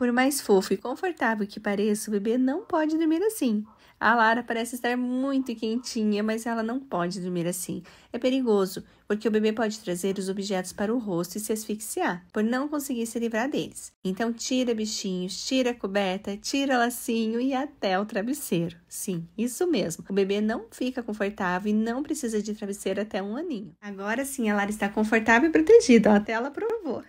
Por mais fofo e confortável que pareça, o bebê não pode dormir assim. A Lara parece estar muito quentinha, mas ela não pode dormir assim. É perigoso, porque o bebê pode trazer os objetos para o rosto e se asfixiar, por não conseguir se livrar deles. Então, tira bichinhos, tira coberta, tira lacinho e até o travesseiro. Sim, isso mesmo. O bebê não fica confortável e não precisa de travesseiro até um aninho. Agora sim, a Lara está confortável e protegida, até ela provou.